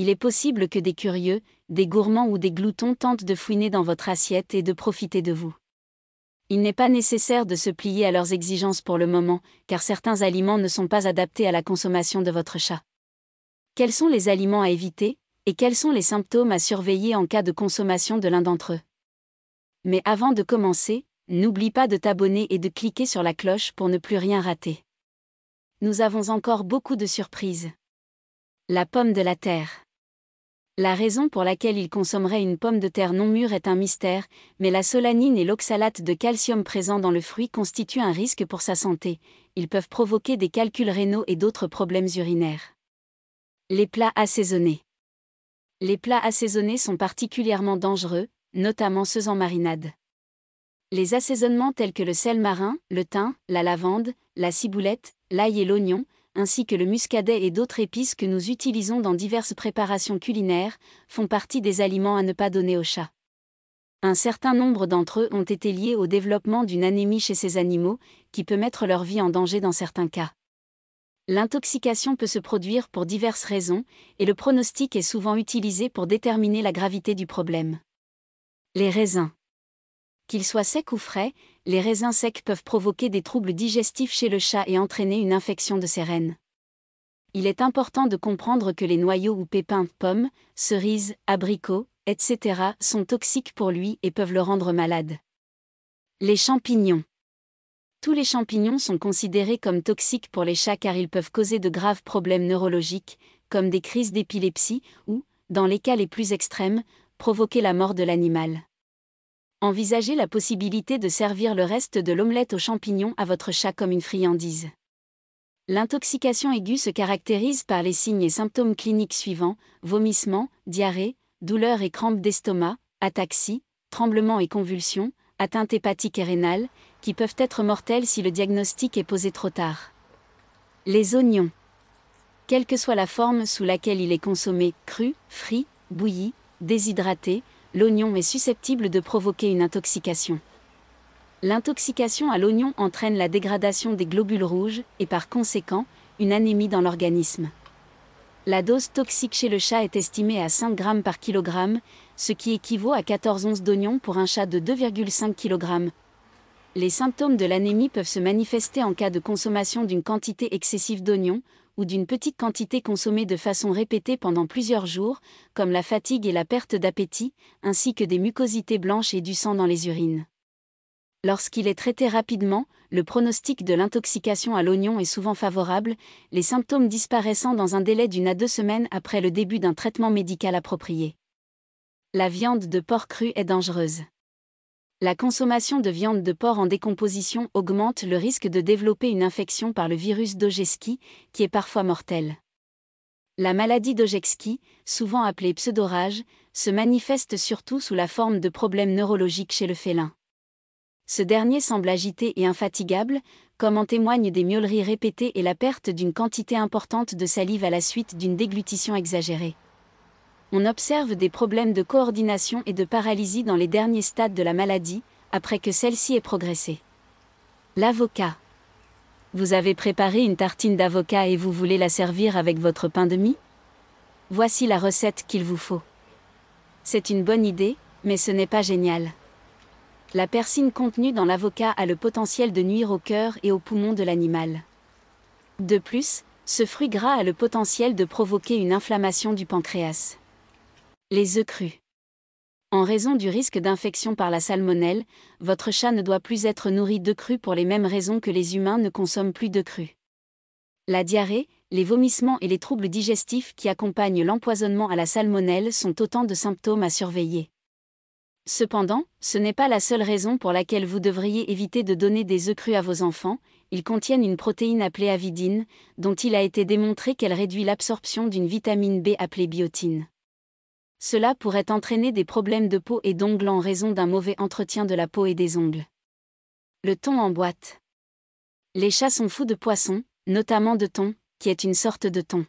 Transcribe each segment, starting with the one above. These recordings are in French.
il est possible que des curieux, des gourmands ou des gloutons tentent de fouiner dans votre assiette et de profiter de vous. Il n'est pas nécessaire de se plier à leurs exigences pour le moment, car certains aliments ne sont pas adaptés à la consommation de votre chat. Quels sont les aliments à éviter, et quels sont les symptômes à surveiller en cas de consommation de l'un d'entre eux Mais avant de commencer, n'oublie pas de t'abonner et de cliquer sur la cloche pour ne plus rien rater. Nous avons encore beaucoup de surprises. La pomme de la terre. La raison pour laquelle il consommerait une pomme de terre non mûre est un mystère, mais la solanine et l'oxalate de calcium présents dans le fruit constituent un risque pour sa santé. Ils peuvent provoquer des calculs rénaux et d'autres problèmes urinaires. Les plats assaisonnés. Les plats assaisonnés sont particulièrement dangereux, notamment ceux en marinade. Les assaisonnements tels que le sel marin, le thym, la lavande, la ciboulette, l'ail et l'oignon ainsi que le muscadet et d'autres épices que nous utilisons dans diverses préparations culinaires, font partie des aliments à ne pas donner aux chats. Un certain nombre d'entre eux ont été liés au développement d'une anémie chez ces animaux, qui peut mettre leur vie en danger dans certains cas. L'intoxication peut se produire pour diverses raisons, et le pronostic est souvent utilisé pour déterminer la gravité du problème. Les raisins. Qu'ils soient secs ou frais, les raisins secs peuvent provoquer des troubles digestifs chez le chat et entraîner une infection de ses reins. Il est important de comprendre que les noyaux ou pépins, pommes, cerises, abricots, etc. sont toxiques pour lui et peuvent le rendre malade. Les champignons. Tous les champignons sont considérés comme toxiques pour les chats car ils peuvent causer de graves problèmes neurologiques, comme des crises d'épilepsie ou, dans les cas les plus extrêmes, provoquer la mort de l'animal. Envisagez la possibilité de servir le reste de l'omelette aux champignons à votre chat comme une friandise. L'intoxication aiguë se caractérise par les signes et symptômes cliniques suivants vomissements, diarrhée, douleurs et crampes d'estomac, ataxie, tremblements et convulsions, atteinte hépatique et rénale, qui peuvent être mortelles si le diagnostic est posé trop tard. Les oignons. Quelle que soit la forme sous laquelle il est consommé, cru, frit, bouilli, déshydraté, l'oignon est susceptible de provoquer une intoxication. L'intoxication à l'oignon entraîne la dégradation des globules rouges et par conséquent, une anémie dans l'organisme. La dose toxique chez le chat est estimée à 5 g par kg, ce qui équivaut à 14 onces d'oignon pour un chat de 2,5 kg. Les symptômes de l'anémie peuvent se manifester en cas de consommation d'une quantité excessive d'oignons, ou d'une petite quantité consommée de façon répétée pendant plusieurs jours, comme la fatigue et la perte d'appétit, ainsi que des mucosités blanches et du sang dans les urines. Lorsqu'il est traité rapidement, le pronostic de l'intoxication à l'oignon est souvent favorable, les symptômes disparaissant dans un délai d'une à deux semaines après le début d'un traitement médical approprié. La viande de porc cru est dangereuse la consommation de viande de porc en décomposition augmente le risque de développer une infection par le virus d'Ogeski, qui est parfois mortelle. La maladie d'Ogeski, souvent appelée pseudorage, se manifeste surtout sous la forme de problèmes neurologiques chez le félin. Ce dernier semble agité et infatigable, comme en témoignent des miauleries répétées et la perte d'une quantité importante de salive à la suite d'une déglutition exagérée on observe des problèmes de coordination et de paralysie dans les derniers stades de la maladie, après que celle-ci ait progressé. L'avocat. Vous avez préparé une tartine d'avocat et vous voulez la servir avec votre pain de mie Voici la recette qu'il vous faut. C'est une bonne idée, mais ce n'est pas génial. La persine contenue dans l'avocat a le potentiel de nuire au cœur et aux poumons de l'animal. De plus, ce fruit gras a le potentiel de provoquer une inflammation du pancréas. Les œufs crus. En raison du risque d'infection par la salmonelle, votre chat ne doit plus être nourri de crus pour les mêmes raisons que les humains ne consomment plus d'œufs crus. La diarrhée, les vomissements et les troubles digestifs qui accompagnent l'empoisonnement à la salmonelle sont autant de symptômes à surveiller. Cependant, ce n'est pas la seule raison pour laquelle vous devriez éviter de donner des œufs crus à vos enfants, ils contiennent une protéine appelée avidine, dont il a été démontré qu'elle réduit l'absorption d'une vitamine B appelée biotine. Cela pourrait entraîner des problèmes de peau et d'ongles en raison d'un mauvais entretien de la peau et des ongles. Le thon en boîte. Les chats sont fous de poissons, notamment de thon, qui est une sorte de thon.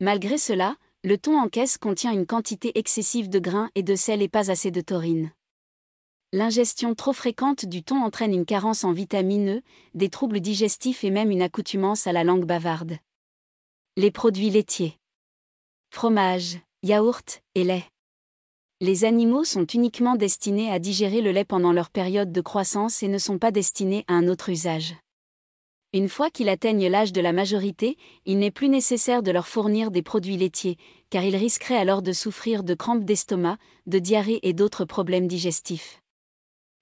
Malgré cela, le thon en caisse contient une quantité excessive de grains et de sel et pas assez de taurine. L'ingestion trop fréquente du thon entraîne une carence en vitamine E, des troubles digestifs et même une accoutumance à la langue bavarde. Les produits laitiers. Fromage yaourt et lait. Les animaux sont uniquement destinés à digérer le lait pendant leur période de croissance et ne sont pas destinés à un autre usage. Une fois qu'ils atteignent l'âge de la majorité, il n'est plus nécessaire de leur fournir des produits laitiers, car ils risqueraient alors de souffrir de crampes d'estomac, de diarrhée et d'autres problèmes digestifs.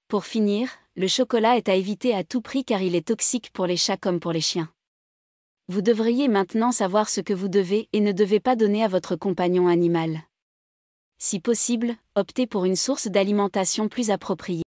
Pour finir, le chocolat est à éviter à tout prix car il est toxique pour les chats comme pour les chiens vous devriez maintenant savoir ce que vous devez et ne devez pas donner à votre compagnon animal. Si possible, optez pour une source d'alimentation plus appropriée.